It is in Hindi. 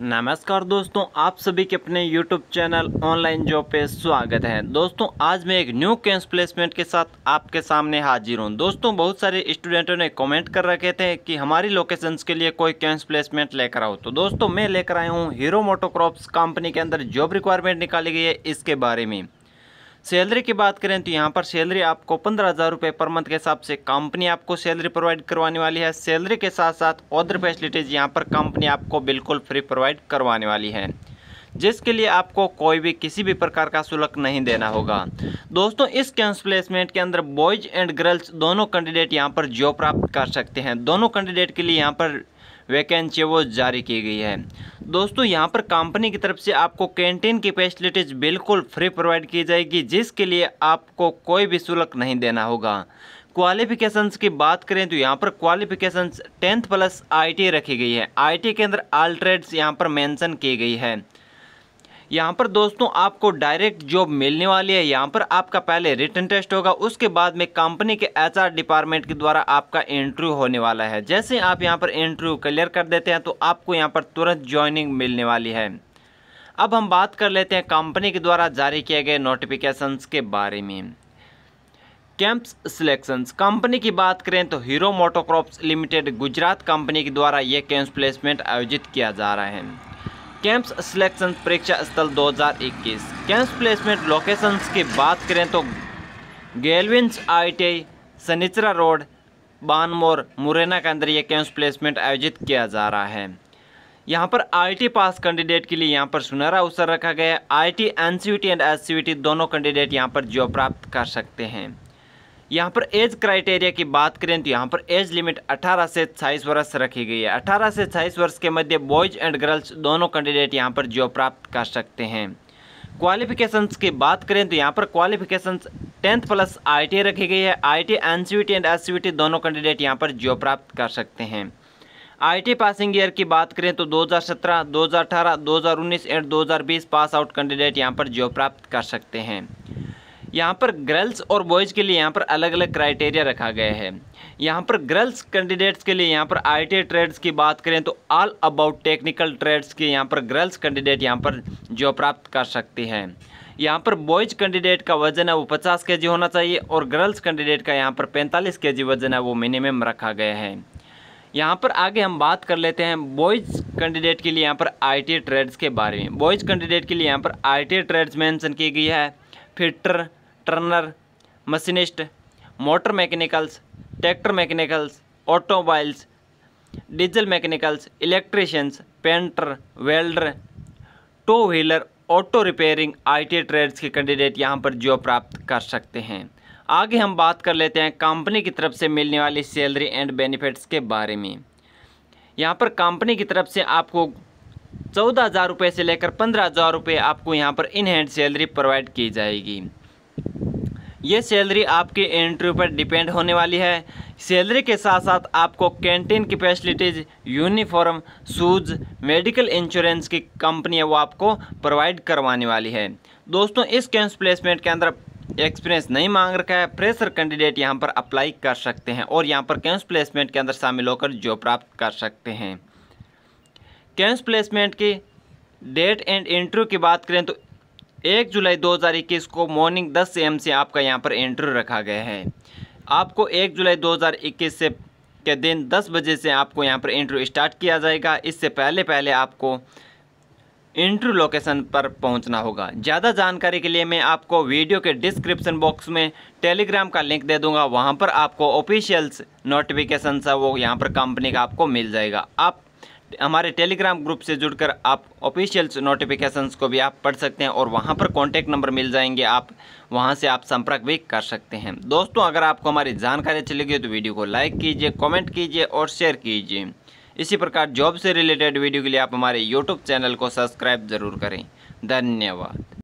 नमस्कार दोस्तों आप सभी के अपने YouTube चैनल ऑनलाइन जॉब पे स्वागत है दोस्तों आज मैं एक न्यू कैंस प्लेसमेंट के साथ आपके सामने हाजिर हूँ दोस्तों बहुत सारे स्टूडेंटों ने कमेंट कर रखे थे कि हमारी लोकेशंस के लिए कोई कैंस प्लेसमेंट लेकर आओ तो दोस्तों मैं लेकर आया हूँ हीरो मोटोक्रॉप्स कंपनी के अंदर जॉब रिक्वायरमेंट निकाली गई है इसके बारे में सैलरी की बात करें तो यहाँ पर सैलरी आपको पंद्रह हज़ार रुपये पर मंथ के हिसाब से कंपनी आपको सैलरी प्रोवाइड करवाने वाली है सैलरी के साथ साथ अदर फैसिलिटीज़ यहाँ पर कंपनी आपको बिल्कुल फ्री प्रोवाइड करवाने वाली है जिसके लिए आपको कोई भी किसी भी प्रकार का शुल्क नहीं देना होगा दोस्तों इस कैंस प्लेसमेंट के अंदर बॉयज एंड गर्ल्स दोनों कैंडिडेट यहाँ पर जॉब प्राप्त कर सकते हैं दोनों कैंडिडेट के लिए यहाँ पर वैकेंसी वो जारी की गई है दोस्तों यहाँ पर कंपनी की तरफ से आपको कैंटीन की फैसिलिटीज बिल्कुल फ्री प्रोवाइड की जाएगी जिसके लिए आपको कोई भी शुल्क नहीं देना होगा क्वालिफिकेशंस की बात करें तो यहाँ पर क्वालिफिकेशंस टेंथ प्लस आईटी रखी गई है आईटी के अंदर आल ट्रेड्स यहाँ पर मेंशन की गई है यहाँ पर दोस्तों आपको डायरेक्ट जॉब मिलने वाली है यहाँ पर आपका पहले रिटर्न टेस्ट होगा उसके बाद में कंपनी के एचआर डिपार्टमेंट के द्वारा आपका इंटरव्यू होने वाला है जैसे आप यहाँ पर इंटरव्यू क्लियर कर देते हैं तो आपको यहाँ पर तुरंत ज्वाइनिंग मिलने वाली है अब हम बात कर लेते हैं कंपनी के द्वारा जारी किए गए नोटिफिकेशंस के बारे में कैंप्स सिलेक्शंस कंपनी की बात करें तो Hero MotoCorp Limited Gujarat company के द्वारा ये कैंप्स प्लेसमेंट आयोजित किया जा रहा है कैंप्स सिलेक्शन परीक्षा स्थल 2021 कैंप्स प्लेसमेंट लोकेशंस की बात करें तो गेलविंस आई सनिचरा रोड बानमोर मुरैना के अंदर ये कैंप्स प्लेसमेंट आयोजित किया जा रहा है यहाँ पर आईटी पास कैंडिडेट के लिए यहाँ पर सुनहरा अवसर रखा गया है आई टी एंड एस दोनों कैंडिडेट यहाँ पर जॉब प्राप्त कर सकते हैं यहाँ पर एज क्राइटेरिया की बात करें तो यहाँ पर एज लिमिट 18 से 26 वर्ष रखी गई है 18 से 26 वर्ष के मध्य बॉयज एंड गर्ल्स दोनों कैंडिडेट यहाँ पर जॉब प्राप्त कर सकते हैं क्वालिफिकेशंस की बात करें तो यहाँ पर क्वालिफिकेशंस टेंथ प्लस आई रखी गई है आई टी एंड एस दोनों कैंडिडेट यहाँ पर जॉब प्राप्त कर सकते हैं आई पासिंग ईयर की बात करें तो 2017, 2018, 2019 एंड दो पास आउट कैंडिडेट यहाँ पर जॉब प्राप्त कर सकते हैं यहाँ पर गर्ल्स और बॉयज़ के लिए यहाँ पर अलग अलग क्राइटेरिया रखा गया है यहाँ पर गर्ल्स कैंडिडेट्स के लिए यहाँ पर आई ट्रेड्स की बात करें तो ऑल अबाउट टेक्निकल ट्रेड्स के यहाँ पर गर्ल्स कैंडिडेट यहाँ पर जॉब प्राप्त कर सकती हैं यहाँ पर बॉयज कैंडिडेट का वजन है वो 50 केजी होना चाहिए और गर्ल्स कैंडिडेट का यहाँ पर 45 केजी वजन है वो मिनिमम रखा गया है यहाँ पर आगे हम बात कर लेते हैं बॉयज़ कैंडिडेट के लिए यहाँ पर आई ट्रेड्स के बारे में बॉयज़ कैंडिडेट के लिए यहाँ पर आई ट्रेड्स मैंसन की गई है fitter turner machinist motor mechanicals tractor mechanicals automobiles diesel mechanicals electricians painter welder two wheeler auto repairing IT trades के कैंडिडेट यहाँ पर जॉब प्राप्त कर सकते हैं आगे हम बात कर लेते हैं कंपनी की तरफ से मिलने वाली सैलरी एंड बेनिफिट्स के बारे में यहाँ पर कंपनी की तरफ से आपको चौदह हज़ार रुपये से लेकर पंद्रह हज़ार रुपये आपको यहाँ पर इन हैंड सैलरी प्रोवाइड की जाएगी ये सैलरी आपके एंट्री पर डिपेंड होने वाली है सैलरी के साथ साथ आपको कैंटीन की facilities uniform shoes medical insurance की कंपनी है वो आपको प्रोवाइड करवाने वाली है दोस्तों इस कैंस प्लेसमेंट के अंदर एक्सपीरियंस नहीं मांग रखा है फ्रेशर कैंडिडेट यहाँ पर अप्लाई कर सकते हैं और यहाँ पर कैंस प्लेसमेंट के अंदर शामिल होकर जॉब प्राप्त कर सकते हैं कैंस प्लेसमेंट की डेट एंड इंटरव्यू की बात करें तो एक जुलाई 2021 को मॉर्निंग 10 से एम से आपका यहाँ पर इंटरव्यू रखा गया है आपको एक जुलाई 2021 से के दिन 10 बजे से आपको यहाँ पर इंटरव्यू स्टार्ट किया जाएगा इससे पहले पहले आपको इंटरव्यू लोकेशन पर पहुंचना होगा ज़्यादा जानकारी के लिए मैं आपको वीडियो के डिस्क्रिप्शन बॉक्स में टेलीग्राम का लिंक दे दूंगा वहां पर आपको ऑफिशियल्स नोटिफिकेशन सा वो यहां पर कंपनी का आपको मिल जाएगा आप हमारे टेलीग्राम ग्रुप से जुड़कर आप ऑफिशियल नोटिफिकेशंस को भी आप पढ़ सकते हैं और वहाँ पर कॉन्टैक्ट नंबर मिल जाएंगे आप वहाँ से आप संपर्क भी कर सकते हैं दोस्तों अगर आपको हमारी जानकारी अच्छी लगी तो वीडियो को लाइक कीजिए कमेंट कीजिए और शेयर कीजिए इसी प्रकार जॉब से रिलेटेड वीडियो के लिए आप हमारे यूट्यूब चैनल को सब्सक्राइब ज़रूर करें धन्यवाद